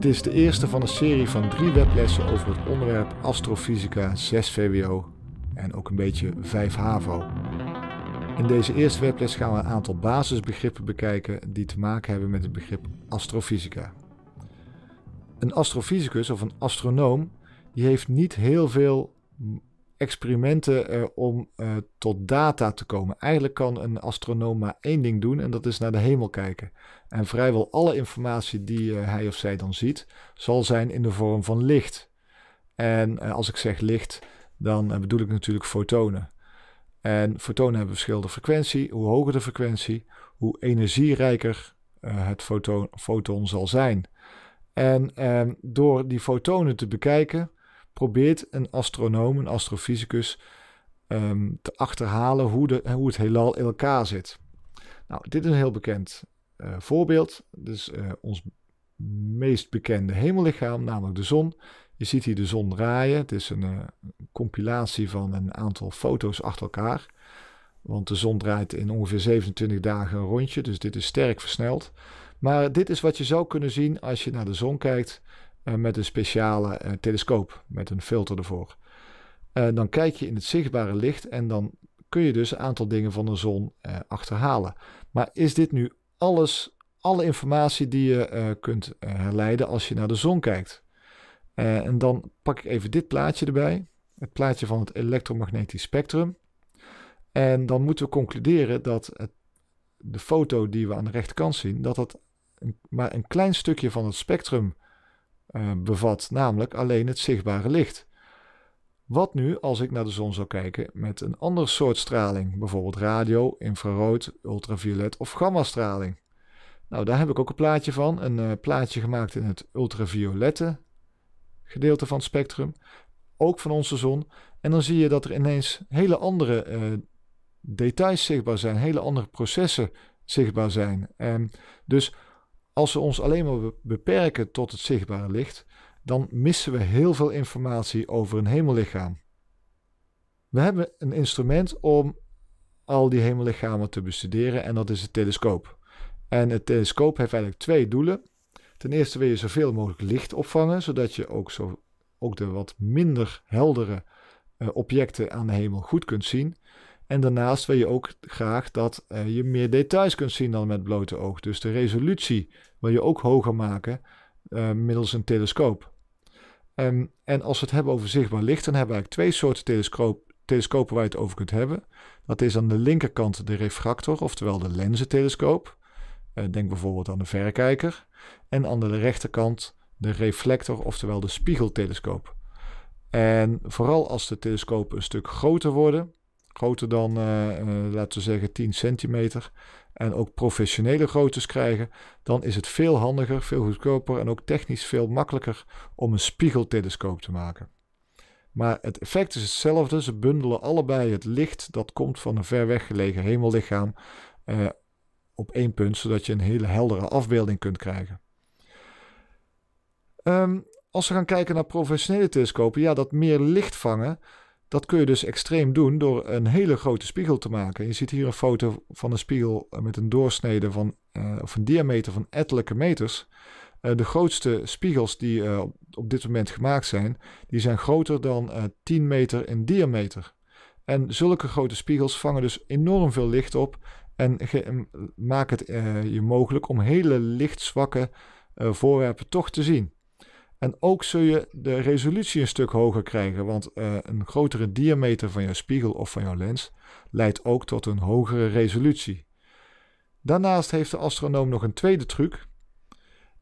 Dit is de eerste van een serie van drie weblessen over het onderwerp astrofysica 6 VWO en ook een beetje 5 HAVO. In deze eerste webles gaan we een aantal basisbegrippen bekijken die te maken hebben met het begrip astrofysica. Een astrofysicus of een astronoom die heeft niet heel veel experimenten eh, om eh, tot data te komen. Eigenlijk kan een astronoom maar één ding doen en dat is naar de hemel kijken. En vrijwel alle informatie die eh, hij of zij dan ziet, zal zijn in de vorm van licht. En als ik zeg licht, dan bedoel ik natuurlijk fotonen. En fotonen hebben verschillende frequentie. Hoe hoger de frequentie, hoe energierijker het foton, foton zal zijn. En ehm, door die fotonen te bekijken, probeert een astronoom, een astrofysicus, ehm, te achterhalen hoe, de, hoe het heelal in elkaar zit. Nou, dit is een heel bekend eh, voorbeeld. Dus uh, ons meest bekende hemellichaam, namelijk de zon. Je ziet hier de zon draaien. Het is een eh, compilatie van een aantal foto's achter elkaar. Want de zon draait in ongeveer 27 dagen een rondje, dus dit is sterk versneld. Maar dit is wat je zou kunnen zien als je naar de zon kijkt eh, met een speciale eh, telescoop, met een filter ervoor. Eh, dan kijk je in het zichtbare licht en dan kun je dus een aantal dingen van de zon achterhalen. Maar is dit nu alles, alle informatie die je kunt herleiden als je naar de zon kijkt? en dan pak ik even dit plaatje erbij, het plaatje van het elektromagnetisch spectrum. En dan moeten we concluderen dat het, de foto die we aan de rechterkant zien, dat dat maar een klein stukje van het spectrum eh, bevat, namelijk alleen het zichtbare licht. Wat nu als ik naar de zon zou kijken met een ander soort straling, bijvoorbeeld radio, infrarood, ultraviolet of gammastraling? Nou, daar heb ik ook een plaatje van. Een eh, plaatje gemaakt in het ultraviolette gedeelte van het spectrum, ook van onze zon. En dan zie je dat er ineens hele andere eh, details zichtbaar zijn, hele andere processen zichtbaar zijn. En dus als we ons alleen maar beperken tot het zichtbare licht, dan missen we heel veel informatie over een hemellichaam. We hebben een instrument om al die hemellichamen te bestuderen en dat is het telescoop. En het telescoop heeft eigenlijk twee doelen. Ten eerste wil je zoveel mogelijk licht opvangen, zodat je ook, zo, ook de wat minder heldere eh, objecten aan de hemel goed kunt zien. En daarnaast wil je ook graag dat eh, je meer details kunt zien dan met blote oog. Dus de resolutie wil je ook hoger maken eh, middels een telescoop. Um, en als we het hebben over zichtbaar licht, dan hebben we eigenlijk twee soorten telescoop, telescopen waar je het over kunt hebben. Dat is aan de linkerkant de refractor, oftewel de lenzentelescoop. Eh, denk bijvoorbeeld aan de verrekijker. En aan de rechterkant de reflector, oftewel de spiegeltelescoop. En vooral als de telescopen een stuk groter worden, groter dan, eh, eh, laten we zeggen, 10 centimeter en ook professionele groottes krijgen, dan is het veel handiger, veel goedkoper en ook technisch veel makkelijker om een spiegeltelescoop te maken. Maar het effect is hetzelfde. Ze bundelen allebei het licht dat komt van een ver weggelegen hemellichaam eh, op één punt, zodat je een hele heldere afbeelding kunt krijgen. Ehm, als we gaan kijken naar professionele telescopen, ja, dat meer licht vangen, dat kun je dus extreem doen door een hele grote spiegel te maken. Je ziet hier een foto van een spiegel eh, met een doorsnede van, eh, of een diameter van ettelijke meters. Eh, de grootste spiegels die op dit moment gemaakt zijn, die zijn groter dan 10 meter in diameter. En zulke grote spiegels vangen dus enorm veel licht op en maken het je mogelijk om hele lichtzwakke voorwerpen toch te zien. En ook zul je de resolutie een stuk hoger krijgen, want eh, een grotere diameter van jouw spiegel of van jouw lens leidt ook tot een hogere resolutie. Daarnaast heeft de astronoom nog een tweede truc.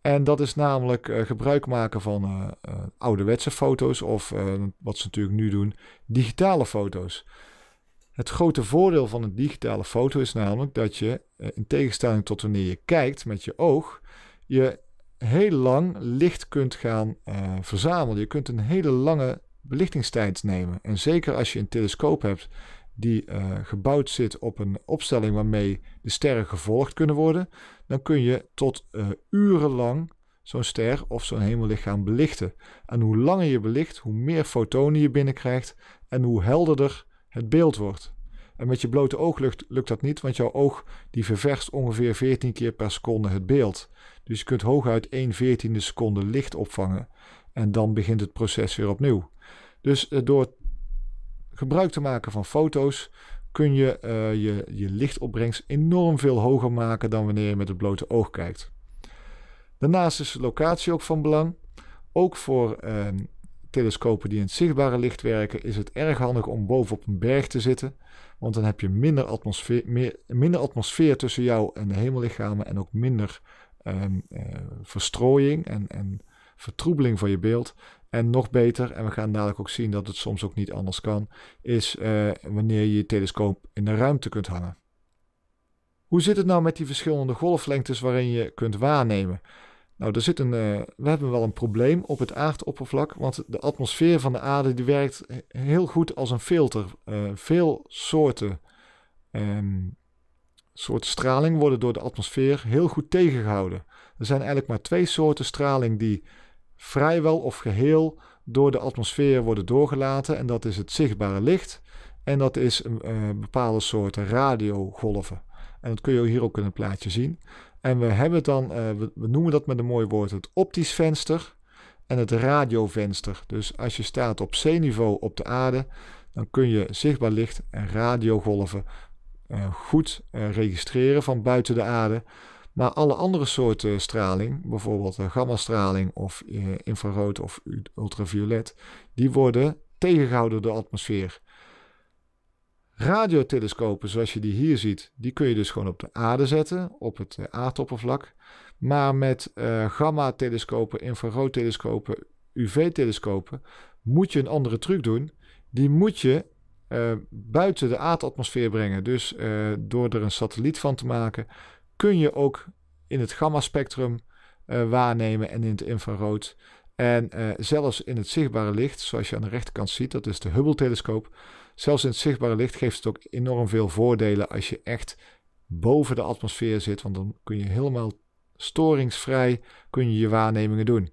En dat is namelijk eh, gebruik maken van eh, ouderwetse foto's of wat ze natuurlijk nu doen, digitale foto's. Het grote voordeel van een digitale foto is namelijk dat je, in tegenstelling tot wanneer je kijkt met je oog, je heel lang licht kunt gaan eh, verzamelen. Je kunt een hele lange belichtingstijd nemen. En zeker als je een telescoop hebt die eh, gebouwd zit op een opstelling waarmee de sterren gevolgd kunnen worden, dan kun je tot uh, urenlang zo'n ster of zo'n hemellichaam belichten. En hoe langer je belicht, hoe meer fotonen je binnenkrijgt en hoe helderder het beeld wordt. En met je blote oog lukt, dat niet, want jouw oog die ververst ongeveer 14 keer per seconde het beeld. Dus je kunt hooguit 1 14e seconde licht opvangen. En dan begint het proces weer opnieuw. Dus eh, door gebruik te maken van foto's kun je, eh, je je lichtopbrengst enorm veel hoger maken dan wanneer je met het blote oog kijkt. Daarnaast is de locatie ook van belang. Ook voor ehm, telescopen die in het zichtbare licht werken, is het erg handig om bovenop een berg te zitten. Want dan heb je minder atmosfeer, meer, minder atmosfeer tussen jou en de hemellichamen en ook minder um, verstrooiing en, en vertroebeling van je beeld. En nog beter, en we gaan dadelijk ook zien dat het soms ook niet anders kan, is eh, wanneer je je telescoop in de ruimte kunt hangen. Hoe zit het nou met die verschillende golflengtes waarin je kunt waarnemen? Nou, er zit een, eh, we hebben wel een probleem op het aardoppervlak, want de atmosfeer van de aarde die werkt heel goed als een filter. Eh, veel soorten, um, soorten straling worden door de atmosfeer heel goed tegengehouden. Er zijn eigenlijk maar twee soorten straling die vrijwel of geheel door de atmosfeer worden doorgelaten. En dat is het zichtbare licht en dat is eh, bepaalde soorten radiogolven. En dat kun je hier ook in het plaatje zien. En we hebben dan, eh, we, noemen dat met een mooi woord, het optisch venster en het radiovenster. Dus als je staat op zeeniveau op de aarde, dan kun je zichtbaar licht en radiogolven eh, goed eh, registreren van buiten de aarde. Maar alle andere soorten straling, bijvoorbeeld gammastraling of infrarood of ultraviolet, die worden tegengehouden door de atmosfeer. Radiotelescopen zoals je die hier ziet, die kun je dus gewoon op de aarde zetten, op het eh, aardoppervlak. Maar met uh, gamma-telescopen, telescopen, UV-telescopen moet je een andere truc doen. Die moet je eh, buiten de aardatmosfeer brengen. Dus door er een satelliet van te maken, kun je ook in het gamma-spectrum waarnemen en in het infrarood. En zelfs in het zichtbare licht, zoals je aan de rechterkant ziet, dat is de Hubble-telescoop Zelfs in het zichtbare licht geeft het ook enorm veel voordelen als je echt boven de atmosfeer zit, want dan kun je helemaal storingsvrij kun je, je waarnemingen doen.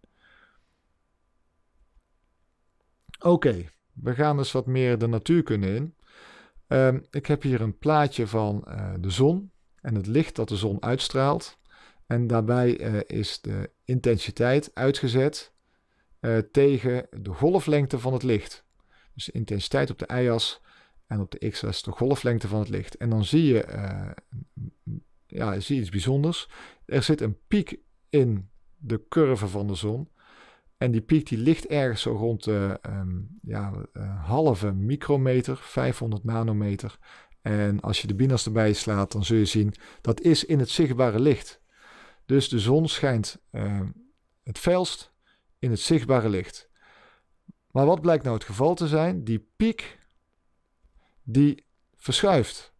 Oké, we gaan dus wat meer de natuurkunde in. Ehm, ik heb hier een plaatje van eh, de zon en het licht dat de zon uitstraalt. En daarbij eh, is de intensiteit uitgezet eh, tegen de golflengte van het licht. Dus de intensiteit op de y-as en op de x-as de golflengte van het licht. En dan zie je, eh, ja, zie je iets bijzonders. Er zit een piek in de curve van de zon. En die piek die ligt ergens zo rond de ehm, ja, eh, halve micrometer, 500 nanometer. En als je de binas erbij slaat, dan zul je zien dat is in het zichtbare licht. Dus de zon schijnt ehm, het felst in het zichtbare licht. Maar wat blijkt nou het geval te zijn? Die piek die verschuift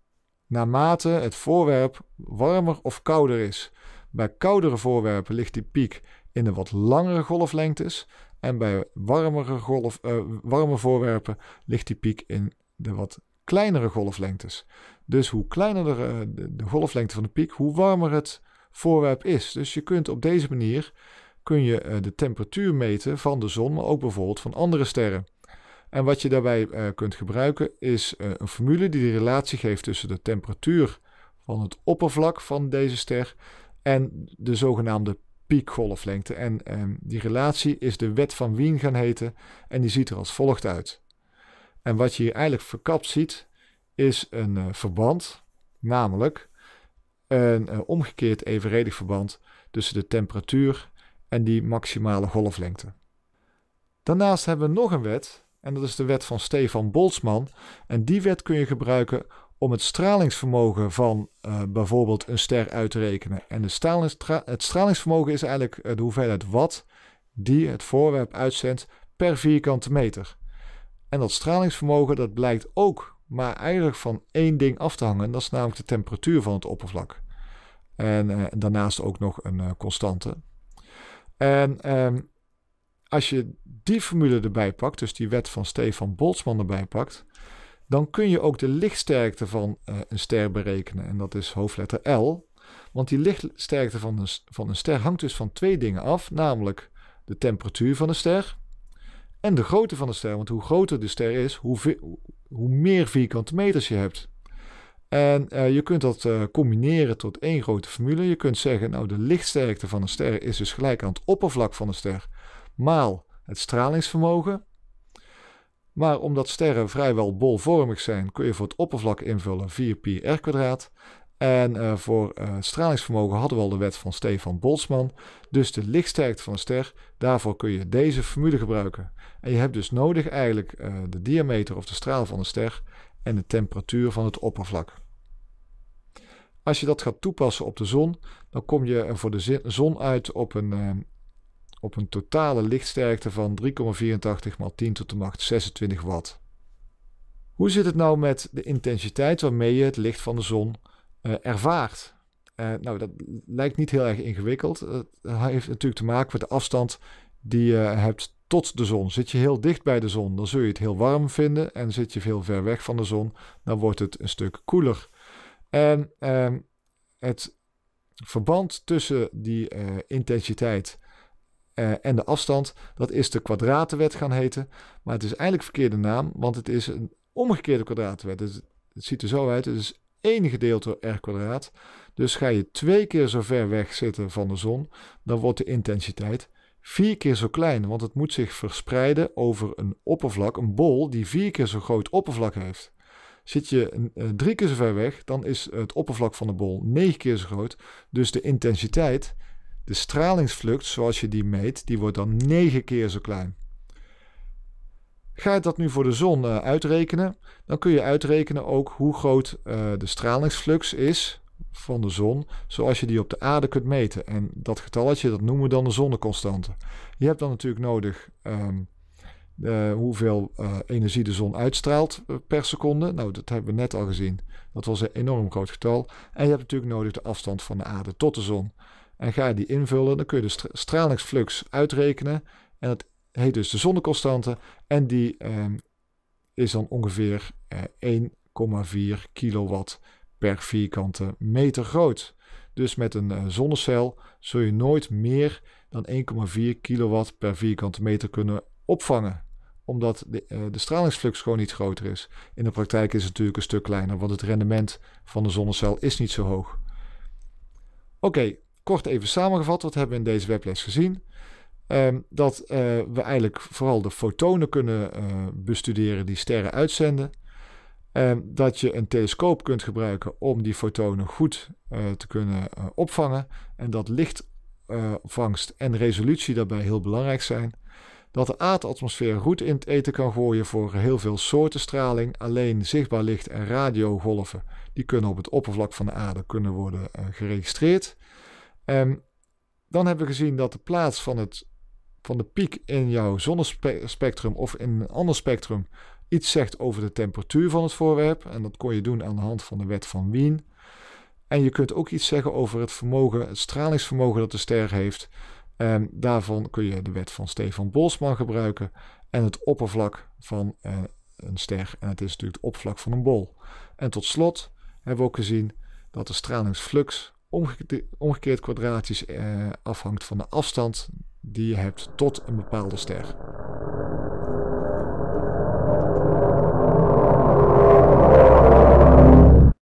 naarmate het voorwerp warmer of kouder is. Bij koudere voorwerpen ligt die piek in de wat langere golflengtes en bij warmere, golf, uh, warme voorwerpen ligt die piek in de wat kleinere golflengtes. Dus hoe kleiner eh, de, de golflengte van de piek, hoe warmer het voorwerp is. Dus je kunt op deze manier kun je eh, de temperatuur meten van de zon, maar ook bijvoorbeeld van andere sterren. En wat je daarbij eh, kunt gebruiken is eh, een formule die de relatie geeft tussen de temperatuur van het oppervlak van deze ster en de zogenaamde piekgolflengte. En ehm, die relatie is de wet van Wien gaan heten en die ziet er als volgt uit. En wat je hier eigenlijk verkapt ziet is een verband, namelijk een omgekeerd evenredig verband tussen de temperatuur en die maximale golflengte. Daarnaast hebben we nog een wet, en dat is de wet van Stefan Boltzmann. En die wet kun je gebruiken om het stralingsvermogen van eh, bijvoorbeeld een ster uit te rekenen. En de het stralingsvermogen is eigenlijk eh, de hoeveelheid watt die het voorwerp uitzendt per vierkante meter. En dat stralingsvermogen dat blijkt ook maar eigenlijk van één ding af te hangen. Dat is namelijk de temperatuur van het oppervlak. En eh, daarnaast ook nog een constante. En ehm, als je die formule erbij pakt, dus die wet van Stefan Boltzmann erbij pakt, dan kun je ook de lichtsterkte van eh, een ster berekenen. En dat is hoofdletter L. Want die lichtsterkte van een, van een ster hangt dus van twee dingen af, namelijk de temperatuur van de ster en de grootte van de ster. Want hoe groter de ster is, hoe, hoe meer vierkante meters je hebt. En eh, je kunt dat eh, combineren tot één grote formule. Je kunt zeggen, nou de lichtsterkte van een ster is dus gelijk aan het oppervlak van een ster, maal het stralingsvermogen. Maar omdat sterren vrijwel bolvormig zijn, kun je voor het oppervlak invullen 4 pi r En eh, voor stralingsvermogen hadden we al de wet van Stefan Boltzmann. Dus de lichtsterkte van een ster, daarvoor kun je deze formule gebruiken. En je hebt dus nodig eigenlijk de diameter of de straal van een ster en de temperatuur van het oppervlak. Als je dat gaat toepassen op de zon, dan kom je voor de zon uit op een, eh, op een totale lichtsterkte van 3,84 x 10 tot de macht 26 watt. Hoe zit het nou met de intensiteit waarmee je het licht van de zon eh, ervaart? Eh, nou, dat lijkt niet heel erg ingewikkeld. Dat heeft natuurlijk te maken met de afstand die je hebt tot de zon. Zit je heel dicht bij de zon, dan zul je het heel warm vinden. En zit je veel ver weg van de zon, dan wordt het een stuk koeler. En ehm, het verband tussen die eh, intensiteit eh, en de afstand, dat is de kwadratenwet gaan heten. Maar het is eigenlijk verkeerde naam, want het is een omgekeerde kwadratenwet. Het, het ziet er zo uit, het is één gedeeld door r kwadraat. Dus ga je twee keer zo ver weg zitten van de zon, dan wordt de intensiteit vier keer zo klein, want het moet zich verspreiden over een oppervlak, een bol die vier keer zo groot oppervlak heeft. Zit je eh, drie keer zo ver weg, dan is het oppervlak van de bol negen keer zo groot. Dus de intensiteit, de stralingsflux, zoals je die meet, die wordt dan negen keer zo klein. Ga je dat nu voor de zon eh, uitrekenen, dan kun je uitrekenen ook hoe groot eh, de stralingsflux is van de zon, zoals je die op de aarde kunt meten. En dat getalletje, dat noemen we dan de zonneconstante. Je hebt dan natuurlijk nodig ehm, eh, hoeveel eh, energie de zon uitstraalt eh, per seconde. Nou, dat hebben we net al gezien. Dat was een enorm groot getal. En je hebt natuurlijk nodig de afstand van de aarde tot de zon. En ga je die invullen, dan kun je de stralingsflux uitrekenen. En dat heet dus de zonneconstante. En die ehm, is dan ongeveer 1,4 kilowatt per vierkante meter groot. Dus met een eh, zonnecel zul je nooit meer dan 1,4 kilowatt per vierkante meter kunnen opvangen omdat de, eh, de, stralingsflux gewoon niet groter is. In de praktijk is het natuurlijk een stuk kleiner, want het rendement van de zonnecel is niet zo hoog. Oké, kort even samengevat, wat hebben we in deze webles gezien? Ehm, dat eh, we eigenlijk vooral de fotonen kunnen bestuderen die sterren uitzenden dat je een telescoop kunt gebruiken om die fotonen goed eh, te kunnen eh, opvangen. En dat lichtvangst eh, en resolutie daarbij heel belangrijk zijn. Dat de aardatmosfeer goed in het eten kan gooien voor heel veel soorten straling. Alleen zichtbaar licht en radiogolven die kunnen op het oppervlak van de aarde kunnen worden geregistreerd. En dan hebben we gezien dat de plaats van, het, van de piek in jouw zonnespectrum of in een ander spectrum iets zegt over de temperatuur van het voorwerp. En dat kon je doen aan de hand van de wet van Wien. En je kunt ook iets zeggen over het vermogen, het stralingsvermogen dat de ster heeft. En daarvan kun je de wet van Stefan Boltzmann gebruiken en het oppervlak van eh, een ster. En het is natuurlijk het oppervlak van een bol. En tot slot hebben we ook gezien dat de stralingsflux omgekeerd kwadratisch eh, afhangt van de afstand die je hebt tot een bepaalde ster.